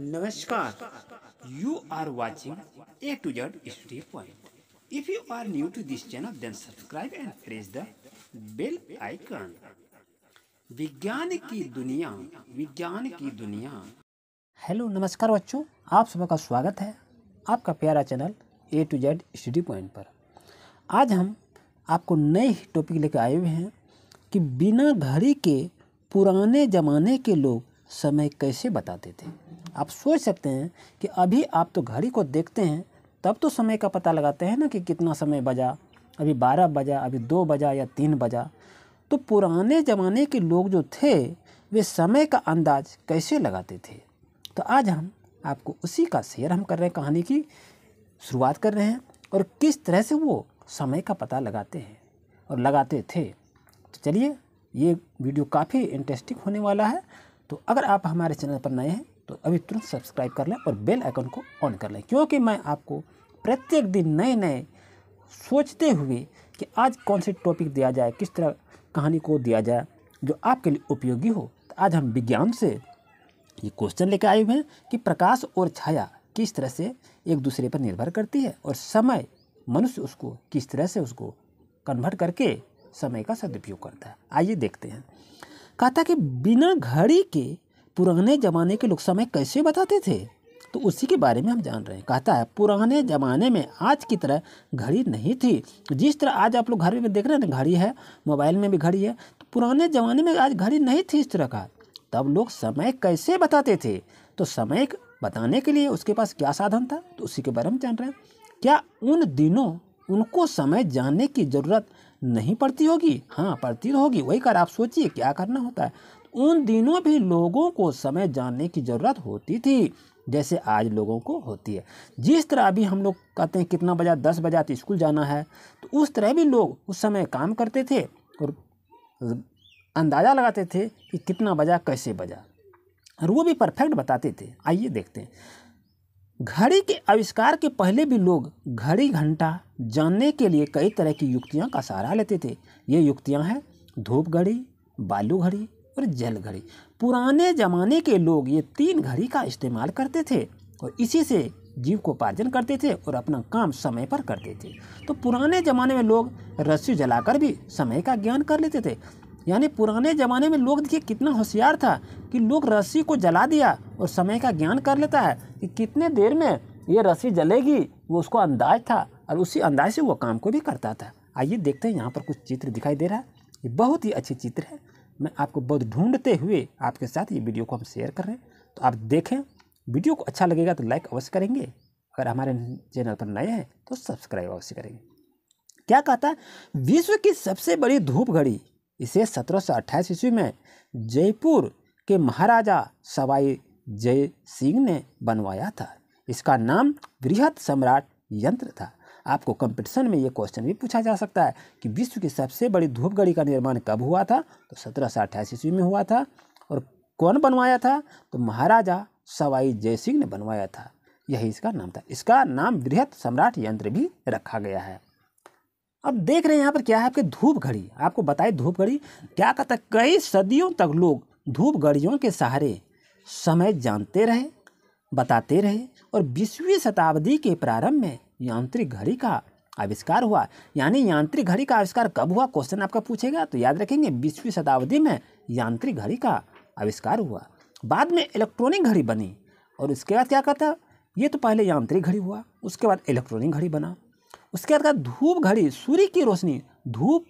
नमस्कार you are watching A to Z study point if you are new to this channel then subscribe and press the bell icon विज्ञान की दुनिया विज्ञान की दुनिया hello नमस्कार बच्चों आप सब का स्वागत है आपका प्यारा channel A to Z study point पर आज हम आपको नए टॉपिक लेकर आए हुए हैं कि बिना घड़ी के पुराने ज़माने के लोग समय कैसे बताते थे आप सोच सकते हैं कि अभी आप तो घड़ी को देखते हैं तब तो समय का पता लगाते हैं ना कि कितना समय बजा अभी बारह बजा अभी दो बजा या तीन बजा तो पुराने ज़माने के लोग जो थे वे समय का अंदाज कैसे लगाते थे तो आज हम आपको उसी का शेयर हम कर रहे हैं कहानी की शुरुआत कर रहे हैं और किस तरह से वो समय का पता लगाते हैं और लगाते थे तो चलिए ये वीडियो काफ़ी इंटरेस्टिंग होने वाला है तो अगर आप हमारे चैनल पर नए हैं तो अभी तुरंत सब्सक्राइब कर लें और बेल आइकन को ऑन कर लें क्योंकि मैं आपको प्रत्येक दिन नए नए सोचते हुए कि आज कौन से टॉपिक दिया जाए किस तरह कहानी को दिया जाए जो आपके लिए उपयोगी हो तो आज हम विज्ञान से ये क्वेश्चन लेकर आए हुए हैं कि प्रकाश और छाया किस तरह से एक दूसरे पर निर्भर करती है और समय मनुष्य उसको किस तरह से उसको कन्वर्ट करके समय का सदुपयोग करता है आइए देखते हैं कहता कि बिना घड़ी के पुराने ज़माने के लोग समय कैसे बताते थे तो उसी के बारे में हम जान रहे हैं कहता है पुराने ज़माने में आज की तरह घड़ी नहीं थी जिस तरह आज आप लोग घर में देख रहे हैं ना घड़ी है मोबाइल में भी घड़ी है तो पुराने ज़माने में आज घड़ी नहीं थी इस तरह का तब लोग समय कैसे बताते थे तो समय बताने के लिए उसके पास क्या साधन था तो उसी के बारे में जान रहे हैं क्या उन दिनों उनको समय जानने की ज़रूरत नहीं पड़ती होगी हाँ पड़ती तो होगी वही कर आप सोचिए क्या करना होता है उन दिनों भी लोगों को समय जानने की ज़रूरत होती थी जैसे आज लोगों को होती है जिस तरह अभी हम लोग कहते हैं कितना बजा दस बजा तो स्कूल जाना है तो उस तरह भी लोग उस समय काम करते थे और अंदाज़ा लगाते थे कि कितना बजा कैसे बजा और वो भी परफेक्ट बताते थे आइए देखते हैं घड़ी के आविष्कार के पहले भी लोग घड़ी घंटा जानने के लिए कई तरह की युक्तियां का सहारा लेते थे ये युक्तियां हैं धूप घड़ी बालू घड़ी और जल घड़ी पुराने ज़माने के लोग ये तीन घड़ी का इस्तेमाल करते थे और इसी से जीव को उपार्जन करते थे और अपना काम समय पर करते थे तो पुराने ज़माने में लोग रस्सी जलाकर भी समय का ज्ञान कर लेते थे यानी पुराने ज़माने में लोग देखिए कितना होशियार था कि लोग रस्सी को जला दिया और समय का ज्ञान कर लेता है कि कितने देर में ये रस्सी जलेगी वो उसको अंदाज था और उसी अंदाज से वो काम को भी करता था आइए देखते हैं यहाँ पर कुछ चित्र दिखाई दे रहा है ये बहुत ही अच्छी चित्र है मैं आपको बहुत ढूंढते हुए आपके साथ ये वीडियो को हम शेयर कर रहे हैं तो आप देखें वीडियो को अच्छा लगेगा तो लाइक अवश्य करेंगे अगर हमारे चैनल पर नए हैं तो सब्सक्राइब अवश्य करेंगे क्या कहता है विश्व की सबसे बड़ी धूप घड़ी इसे सत्रह सौ अट्ठाईस ईस्वी में जयपुर के महाराजा सवाई जय सिंह ने बनवाया था इसका नाम वृहत सम्राट यंत्र था आपको कंपटीशन में ये क्वेश्चन भी पूछा जा सकता है कि विश्व की सबसे बड़ी धूपगढ़ी का निर्माण कब हुआ था तो सत्रह सौ अट्ठाईस ईस्वी में हुआ था और कौन बनवाया था तो महाराजा सवाई सिंह ने बनवाया था यही इसका नाम था इसका नाम वृहत सम्राट यंत्र भी रखा गया है अब देख रहे हैं यहाँ पर क्या है आपके धूप घड़ी आपको बताए धूप घड़ी क्या कहता है कई सदियों तक लोग धूप घड़ियों के सहारे समय जानते रहे बताते रहे और बीसवीं शताब्दी के प्रारंभ में यांत्रिक घड़ी का आविष्कार हुआ यानी यांत्रिक घड़ी का आविष्कार कब हुआ क्वेश्चन आपका पूछेगा तो याद रखेंगे बीसवीं शताब्दी में यांत्रिक घड़ी का आविष्कार हुआ बाद में इलेक्ट्रॉनिक घड़ी बनी और उसके बाद क्या कहता ये तो पहले यांत्रिक घड़ी हुआ उसके बाद इलेक्ट्रॉनिक घड़ी बना उसके बाद धूप घड़ी सूर्य की रोशनी धूप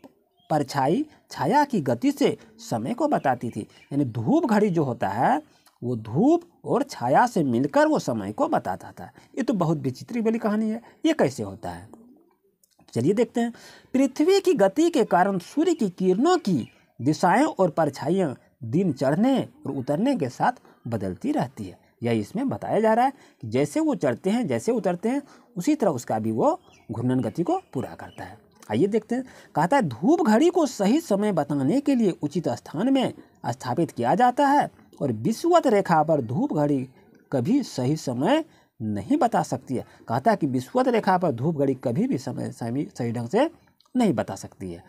परछाई छाया की गति से समय को बताती थी यानी धूप घड़ी जो होता है वो धूप और छाया से मिलकर वो समय को बताता था ये तो बहुत विचित्री वाली कहानी है ये कैसे होता है चलिए देखते हैं पृथ्वी की गति के कारण सूर्य की किरणों की दिशाएं और परछाइयाँ दिन चढ़ने और उतरने के साथ बदलती रहती है यह इसमें बताया जा रहा है कि जैसे वो चढ़ते हैं जैसे उतरते हैं उसी तरह उसका भी वो घूर्णन गति को पूरा करता है आइए देखते हैं कहता है धूप घड़ी को सही समय बताने के लिए उचित स्थान में स्थापित किया जाता है और विश्ववत रेखा पर धूप घड़ी कभी सही समय नहीं बता सकती है कहता है कि विश्ववत रेखा पर धूप घड़ी कभी भी समय सही सही ढंग से नहीं बता सकती है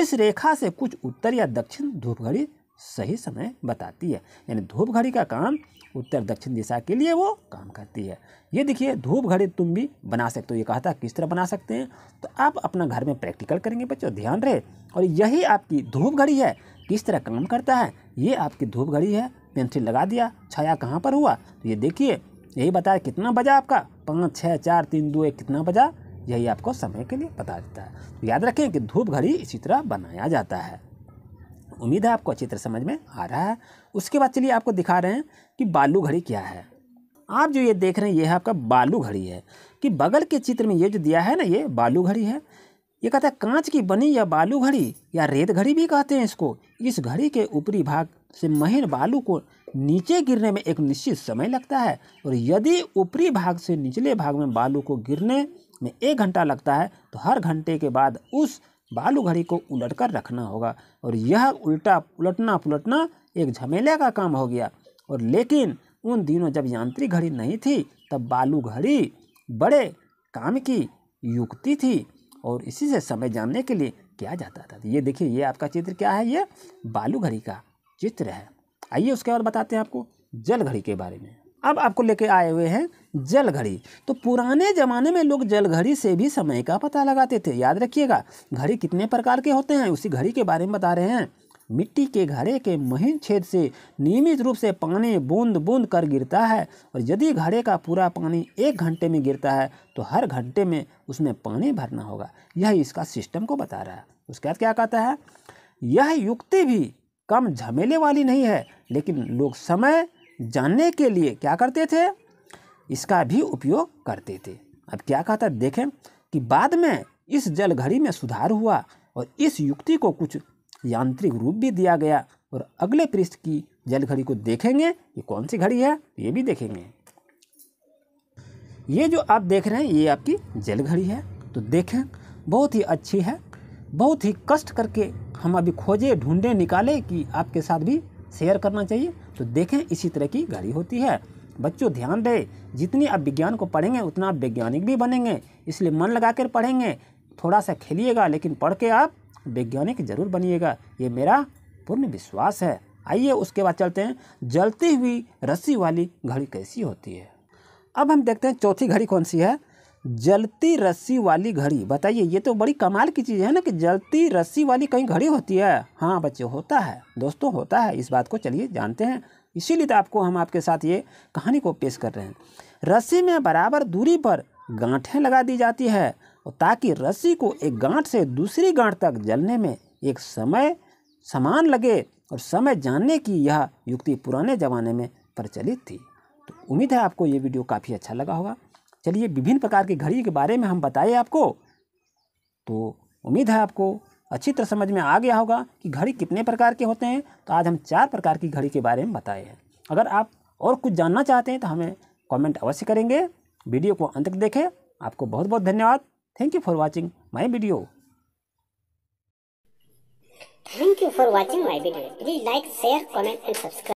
इस रेखा से कुछ उत्तर या दक्षिण धूप घड़ी सही समय बताती है यानी धूप घड़ी का काम उत्तर दक्षिण दिशा के लिए वो काम करती है ये देखिए धूप घड़ी तुम भी बना सकते हो ये कहता किस तरह बना सकते हैं तो आप अपना घर में प्रैक्टिकल करेंगे बच्चों ध्यान रहे और यही आपकी धूप घड़ी है किस तरह काम करता है ये आपकी धूप घड़ी है पेंसिल लगा दिया छाया कहाँ पर हुआ तो ये देखिए यही बताया कितना बजा आपका पाँच छः चार तीन दो एक कितना बजा यही आपको समय के लिए बता देता है तो याद रखें कि धूप घड़ी इसी तरह बनाया जाता है उम्मीद है आपको चित्र समझ में आ रहा है उसके बाद चलिए आपको दिखा रहे हैं कि बालू घड़ी क्या है आप जो ये देख रहे हैं ये है आपका बालू घड़ी है कि बगल के चित्र में ये जो दिया है ना ये बालू घड़ी है ये कहता है कांच की बनी या बालू घड़ी या रेत घड़ी भी कहते हैं इसको इस घड़ी के ऊपरी भाग से महीन बालू को नीचे गिरने में एक निश्चित समय लगता है और यदि ऊपरी भाग से निचले भाग में बालू को गिरने में एक घंटा लगता है तो हर घंटे के बाद उस बालू घड़ी को उलट कर रखना होगा और यह उल्टा उलटना पुलटना एक झमेले का काम हो गया और लेकिन उन दिनों जब यांत्रिक घड़ी नहीं थी तब बालू घड़ी बड़े काम की युक्ति थी और इसी से समय जानने के लिए किया जाता था ये देखिए ये आपका चित्र क्या है ये बालू घड़ी का चित्र है आइए उसके बाद बताते हैं आपको जल घड़ी के बारे में अब आपको लेके आए हुए हैं जल घड़ी तो पुराने ज़माने में लोग जल घड़ी से भी समय का पता लगाते थे याद रखिएगा घड़ी कितने प्रकार के होते हैं उसी घड़ी के बारे में बता रहे हैं मिट्टी के घड़े के महीन छेद से नियमित रूप से पानी बूंद बूंद कर गिरता है और यदि घड़े का पूरा पानी एक घंटे में गिरता है तो हर घंटे में उसमें पानी भरना होगा यह इसका सिस्टम को बता रहा है उसके बाद क्या कहता है यह युक्ति भी कम झमेले वाली नहीं है लेकिन लोग समय जानने के लिए क्या करते थे इसका भी उपयोग करते थे अब क्या कहता है देखें कि बाद में इस जल घड़ी में सुधार हुआ और इस युक्ति को कुछ यांत्रिक रूप भी दिया गया और अगले पृष्ठ की जल घड़ी को देखेंगे ये कौन सी घड़ी है ये भी देखेंगे ये जो आप देख रहे हैं ये आपकी जल घड़ी है तो देखें बहुत ही अच्छी है बहुत ही कष्ट करके हम अभी खोजें ढूंढे निकालें कि आपके साथ भी शेयर करना चाहिए तो देखें इसी तरह की घड़ी होती है बच्चों ध्यान दें जितनी आप विज्ञान को पढ़ेंगे उतना आप वैज्ञानिक भी बनेंगे इसलिए मन लगा कर पढ़ेंगे थोड़ा सा खेलिएगा लेकिन पढ़ के आप वैज्ञानिक जरूर बनिएगा ये मेरा पूर्ण विश्वास है आइए उसके बाद चलते हैं जलती हुई रस्सी वाली घड़ी कैसी होती है अब हम देखते हैं चौथी घड़ी कौन सी है जलती रस्सी वाली घड़ी बताइए ये तो बड़ी कमाल की चीज़ है ना कि जलती रस्सी वाली कहीं घड़ी होती है हाँ बच्चे होता है दोस्तों होता है इस बात को चलिए जानते हैं इसीलिए तो आपको हम आपके साथ ये कहानी को पेश कर रहे हैं रस्सी में बराबर दूरी पर गांठें लगा दी जाती है और ताकि रस्सी को एक गांठ से दूसरी गांठ तक जलने में एक समय समान लगे और समय जानने की यह युक्ति पुराने ज़माने में प्रचलित थी तो उम्मीद है आपको ये वीडियो काफ़ी अच्छा लगा होगा चलिए विभिन्न प्रकार की घड़ी के बारे में हम बताए आपको तो उम्मीद है आपको अच्छी तरह समझ में आ गया होगा कि घड़ी कितने प्रकार के होते हैं तो आज हम चार प्रकार की घड़ी के बारे में बताए हैं अगर आप और कुछ जानना चाहते हैं तो हमें कमेंट अवश्य करेंगे वीडियो को अंत तक देखें आपको बहुत बहुत धन्यवाद Thank you for watching my video. Thank you for watching my video. Please like, share, comment and subscribe.